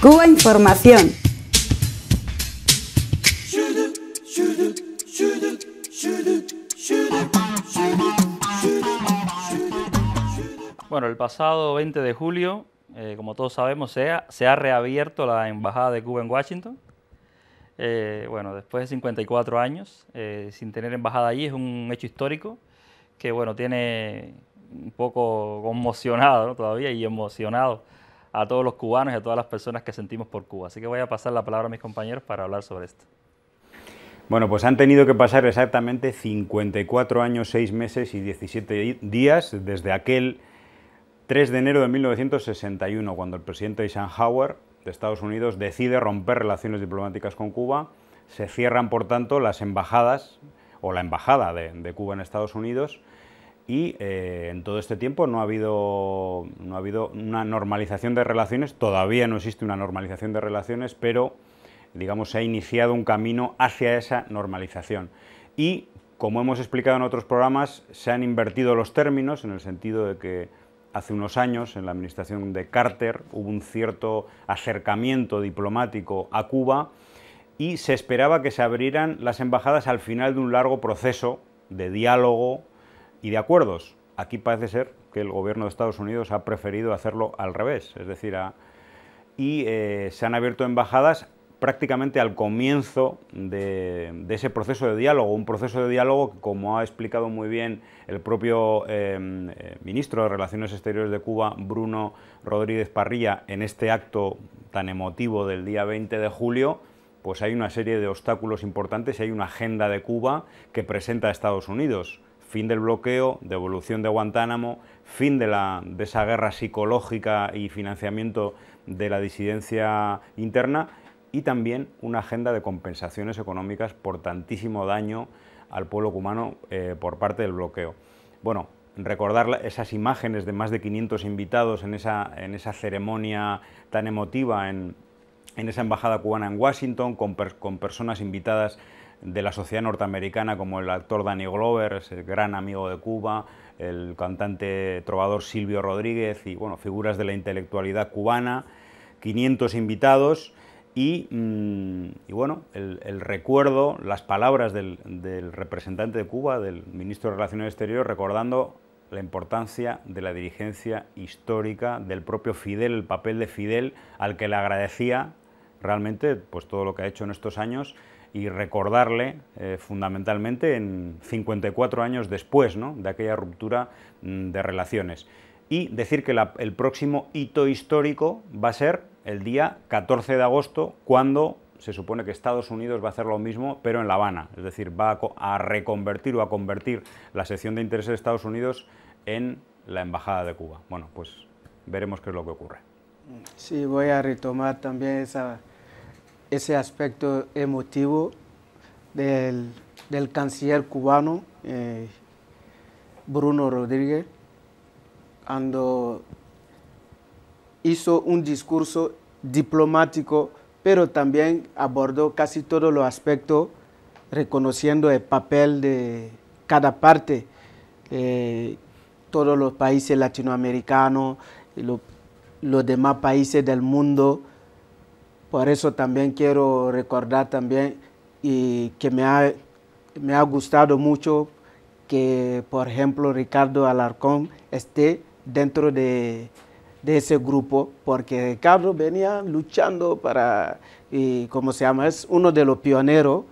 Cuba Información. Bueno, el pasado 20 de julio, eh, como todos sabemos, se ha, se ha, reabierto la Embajada de Cuba en Washington. Eh, bueno, después de 54 años, eh, sin tener embajada allí, es un hecho histórico que, bueno, tiene un poco conmocionado todavía y emocionado a todos los cubanos y a todas las personas que sentimos por Cuba. Así que voy a pasar la palabra a mis compañeros para hablar sobre esto. Bueno, pues han tenido que pasar exactamente 54 años, 6 meses y 17 días desde aquel 3 de enero de 1961, cuando el presidente Eisenhower de Estados Unidos decide romper relaciones diplomáticas con Cuba. Se cierran, por tanto, las embajadas o la embajada de, de Cuba en Estados Unidos y eh, en todo este tiempo no ha, habido, no ha habido una normalización de relaciones, todavía no existe una normalización de relaciones, pero digamos se ha iniciado un camino hacia esa normalización. Y como hemos explicado en otros programas, se han invertido los términos en el sentido de que hace unos años en la administración de Carter hubo un cierto acercamiento diplomático a Cuba y se esperaba que se abrieran las embajadas al final de un largo proceso de diálogo, y de acuerdos. Aquí parece ser que el gobierno de Estados Unidos ha preferido hacerlo al revés, es decir, y eh, se han abierto embajadas prácticamente al comienzo de, ese proceso de diálogo, un proceso de diálogo que, como ha explicado muy bien el propio em, eh, ministro de Relaciones Exteriores de Cuba, Bruno Rodríguez Parrilla, en este acto tan emotivo del día 20 de julio, pues hay una serie de obstáculos importantes y hay una agenda de Cuba que presenta a Estados Unidos fin del bloqueo, devolución de Guantánamo, fin de, la, de esa guerra psicológica y financiamiento de la disidencia interna y también una agenda de compensaciones económicas por tantísimo daño al pueblo cubano eh, por parte del bloqueo. Bueno, recordar esas imágenes de más de 500 invitados en esa, en esa ceremonia tan emotiva en, en esa embajada cubana en Washington, con personas invitadas de la sociedad norteamericana, como el actor Danny Glover, ...el gran amigo de Cuba, el cantante trovador Silvio Rodríguez y bueno, figuras de la intelectualidad cubana, 500 invitados y, mm, bueno, el, recuerdo, las palabras del, del representante de Cuba, del ministro de Relaciones Exteriores, recordando la importancia de la dirigencia histórica del propio Fidel, el papel de Fidel al que le agradecía realmente pues todo lo que ha hecho en estos años y recordarle eh, fundamentalmente en 54 años después ¿no? de aquella ruptura mm, de relaciones. Y decir que el próximo hito histórico va a ser el día 14 de agosto, cuando se supone que Estados Unidos va a hacer lo mismo, pero en La Habana. Es decir, va a, a reconvertir o a convertir la sección de intereses de Estados Unidos en la Embajada de Cuba. Bueno, pues veremos qué es lo que ocurre. Sí, voy a retomar también esa ese aspecto emotivo del, canciller cubano eh, Bruno Rodríguez cuando hizo un discurso diplomático, pero también abordó casi todos los aspectos reconociendo el papel de cada parte, eh, todos los países latinoamericanos, y los demás países del mundo, por eso también quiero recordar también y que me ha, gustado mucho que, por ejemplo, Ricardo Alarcón esté dentro de, ese grupo, porque Ricardo venía luchando para, y, ¿cómo se llama? Es uno de los pioneros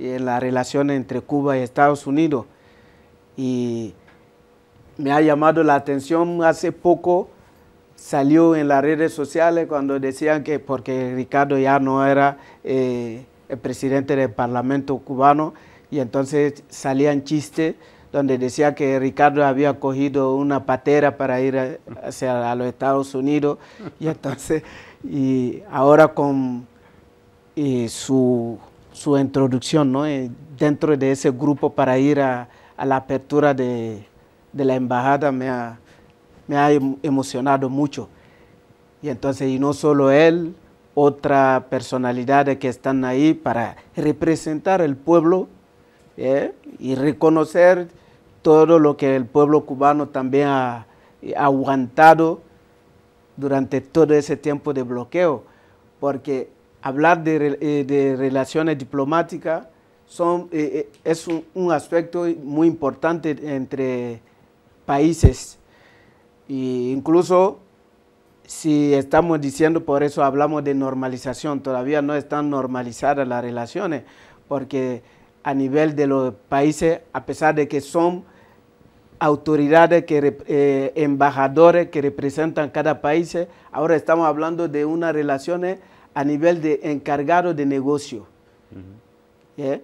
en la relación entre Cuba y Estados Unidos. Y me ha llamado la atención hace poco salió en las redes sociales cuando decían que porque Ricardo ya no era eh, el presidente del Parlamento cubano y entonces salían chistes donde decía que Ricardo había cogido una patera para ir a, hacia los Estados Unidos y entonces y ahora con su, introducción ¿no? Eh, dentro de ese grupo para ir a, la apertura de la embajada me ha, me ha em, emocionado mucho. Y entonces, y no solo él, otras personalidades que están ahí para representar el pueblo ¿eh? y reconocer todo lo que el pueblo cubano también ha, aguantado durante todo ese tiempo de bloqueo. Porque hablar de, eh, relaciones diplomáticas son, eh, es un aspecto muy importante entre países y incluso si estamos diciendo, por eso hablamos de normalización, todavía no están normalizadas las relaciones, porque a nivel de los países, a pesar de que son autoridades, que, eh, embajadores que representan cada país, ahora estamos hablando de unas relaciones a nivel de encargado de negocio. ¿Eh?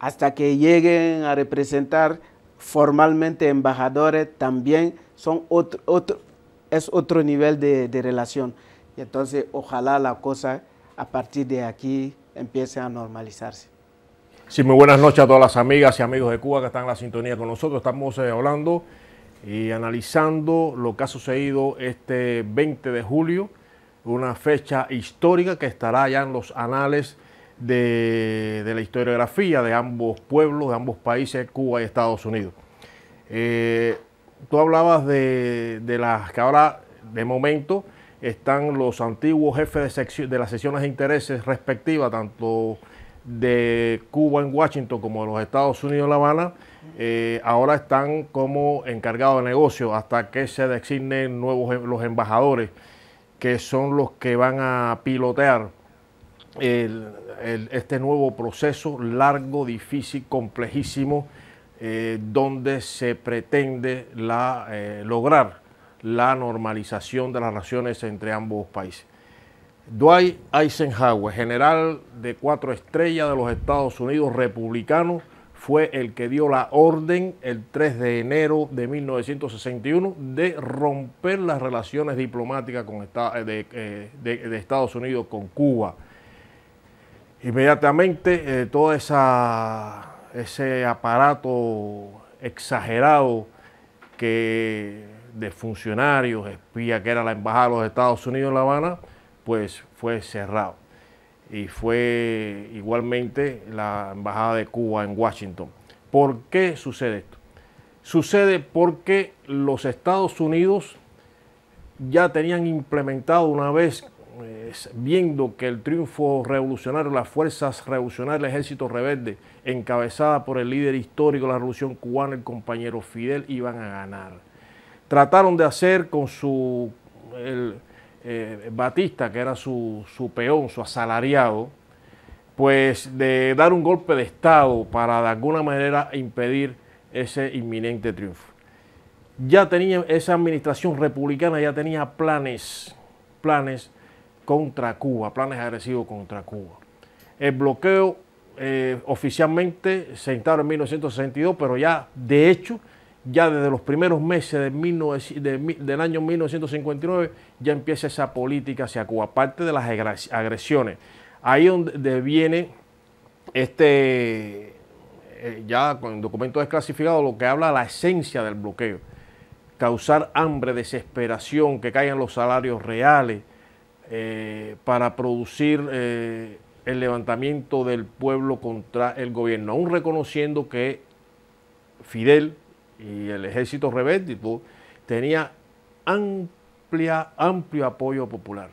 Hasta que lleguen a representar formalmente embajadores también son otro, otro, es otro nivel de, relación. Y entonces ojalá la cosa a partir de aquí empiece a normalizarse. Sí, muy buenas noches a todas las amigas y amigos de Cuba que están en la sintonía con nosotros. Estamos eh, hablando y analizando lo que ha sucedido este 20 de julio, una fecha histórica que estará ya en los anales de, la historiografía de ambos pueblos, de ambos países, Cuba y Estados Unidos. Eh, tú hablabas de, las que ahora de momento están los antiguos jefes de, de las sesiones de intereses respectivas, tanto de Cuba en Washington como de los Estados Unidos en La Habana, eh, ahora están como encargados de negocio hasta que se designen nuevos los embajadores, que son los que van a pilotear este nuevo proceso largo, difícil, complejísimo, eh, donde se pretende eh, lograr la normalización de las relaciones entre ambos países. Dwight Eisenhower, general de cuatro estrellas de los Estados Unidos republicano, fue el que dio la orden el 3 de enero de 1961 de romper las relaciones diplomáticas eh, de, Estados Unidos con Cuba. Inmediatamente eh, todo esa, ese aparato exagerado que de funcionarios, espía que era la embajada de los Estados Unidos en La Habana, pues fue cerrado. Y fue igualmente la embajada de Cuba en Washington. ¿Por qué sucede esto? Sucede porque los Estados Unidos ya tenían implementado una vez viendo que el triunfo revolucionario, las fuerzas revolucionarias del ejército rebelde, encabezada por el líder histórico de la revolución cubana, el compañero Fidel, iban a ganar. Trataron de hacer con su el, eh, Batista, que era su, su peón, su asalariado, pues de dar un golpe de Estado para de alguna manera impedir ese inminente triunfo. Ya tenía, esa administración republicana ya tenía planes, planes contra Cuba, planes agresivos contra Cuba. El bloqueo eh, oficialmente se instaló en 1962, pero ya de hecho, ya desde los primeros meses de del año 1959 ya empieza esa política hacia Cuba, aparte de las agresiones. Ahí donde viene este, eh, ya con el documento desclasificado, lo que habla de la esencia del bloqueo. Causar hambre, desesperación, que caigan los salarios reales, eh, para producir eh, el levantamiento del pueblo contra el gobierno, aún reconociendo que Fidel y el ejército rebelde tenía amplia, amplio apoyo popular.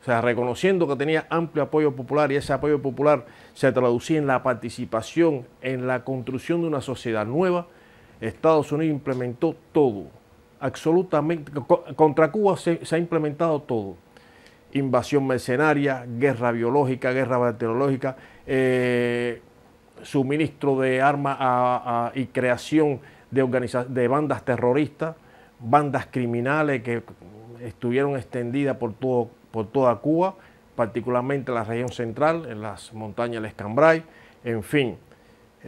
O sea, reconociendo que tenía amplio apoyo popular y ese apoyo popular se traducía en la participación, en la construcción de una sociedad nueva, Estados Unidos implementó todo, absolutamente, contra Cuba se ha implementado todo invasión mercenaria, guerra biológica, guerra bacteriológica, eh, suministro de armas y creación de, bandas terroristas, bandas criminales que estuvieron extendidas por, todo, por toda Cuba, particularmente la región central, en las montañas del Escambray, en fin.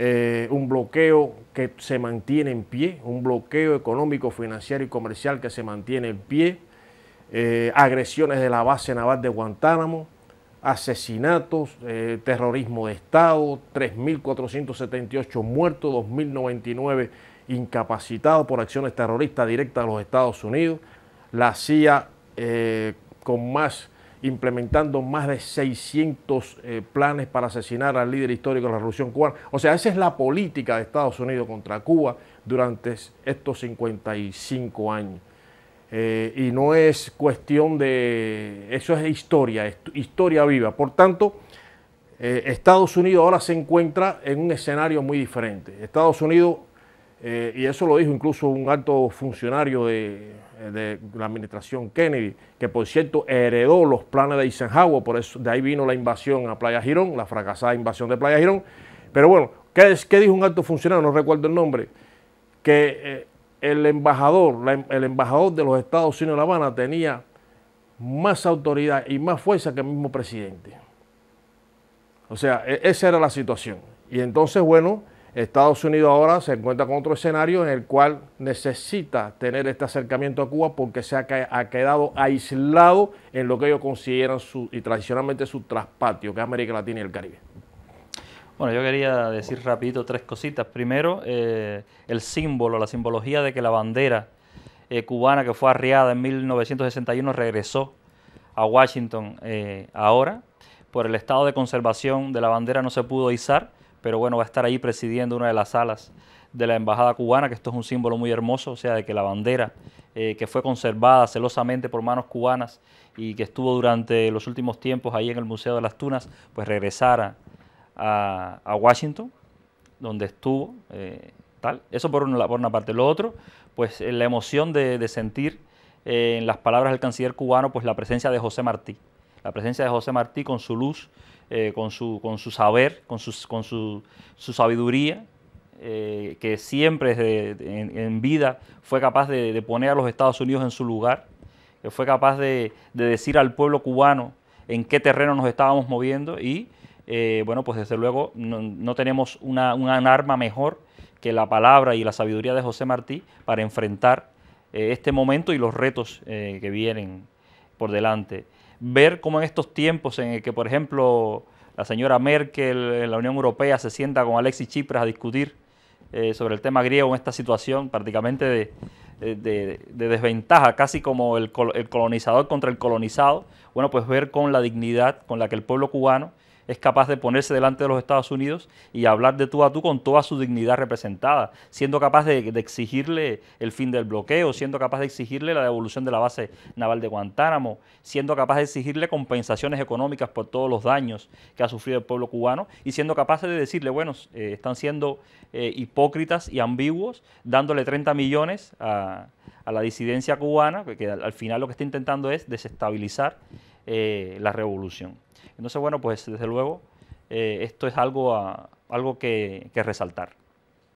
Eh, un bloqueo que se mantiene en pie, un bloqueo económico, financiero y comercial que se mantiene en pie, eh, agresiones de la base naval de Guantánamo, asesinatos, eh, terrorismo de Estado, 3.478 muertos, 2.099 incapacitados por acciones terroristas directas de los Estados Unidos, la CIA eh, con más implementando más de 600 planes para asesinar al líder histórico de la Revolución cubana. O sea, esa es la política de Estados Unidos contra Cuba durante estos 55 años. Eh, y no es cuestión de, eso es historia, historia viva. Por tanto, eh, Estados Unidos ahora se encuentra en un escenario muy diferente. Estados Unidos, eh, y eso lo dijo incluso un alto funcionario de, la administración Kennedy, que por cierto heredó los planes de Eisenhower, por eso de ahí vino la invasión a Playa Girón, la fracasada invasión de Playa Girón. Pero bueno, ¿qué, es, qué dijo un alto funcionario? No recuerdo el nombre. Que el embajador, em, el embajador de los Estados Unidos en La Habana tenía más autoridad y más fuerza que el mismo presidente. O sea, e, esa era la situación. Y entonces, bueno, Estados Unidos ahora se encuentra con otro escenario en el cual necesita tener este acercamiento a Cuba porque se ha, quedado aislado en lo que ellos consideran su, y tradicionalmente su traspatio, que es América Latina y el Caribe. Bueno, yo quería decir rapidito tres cositas. Primero, eh, el símbolo, la simbología de que la bandera eh, cubana que fue arriada en 1961 regresó a Washington eh, ahora. Por el estado de conservación de la bandera no se pudo izar, pero bueno, va a estar ahí presidiendo una de las salas de la Embajada cubana, que esto es un símbolo muy hermoso, o sea, de que la bandera que fue conservada celosamente por manos cubanas y que estuvo durante los últimos tiempos ahí en el Museo de las Tunas, pues regresara a, Washington, donde estuvo, eh, tal. Eso por una, parte. Lo otro, pues eh, la emoción de, sentir eh, en las palabras del canciller cubano, pues la presencia de José Martí. La presencia de José Martí con su luz, con, su, con su saber, con, sus, con su, sabiduría, que siempre desde, en, vida fue capaz de, poner a los Estados Unidos en su lugar, que fue capaz de, de, decir al pueblo cubano en qué terreno nos estábamos moviendo y eh, bueno, pues desde luego no, tenemos una, arma mejor que la palabra y la sabiduría de José Martí para enfrentar eh, este momento y los retos eh, que vienen por delante. Ver cómo en estos tiempos en que, por ejemplo, la señora Merkel en la Unión Europea se sienta con Alexis Tsipras a discutir sobre el tema griego en esta situación prácticamente de, de, desventaja, casi como el colonizador contra el colonizado, bueno, pues ver con la dignidad con la que el pueblo cubano es capaz de ponerse delante de los Estados Unidos y hablar de tú a tú con toda su dignidad representada, siendo capaz de, exigirle el fin del bloqueo, siendo capaz de exigirle la devolución de la base naval de Guantánamo, siendo capaz de exigirle compensaciones económicas por todos los daños que ha sufrido el pueblo cubano y siendo capaz de decirle, bueno, eh, están siendo eh, hipócritas y ambiguos dándole 30 millones a, la disidencia cubana, que al final lo que está intentando es desestabilizar eh, la revolución. Entonces, bueno, pues desde luego eh, esto es algo, a, algo que resaltar.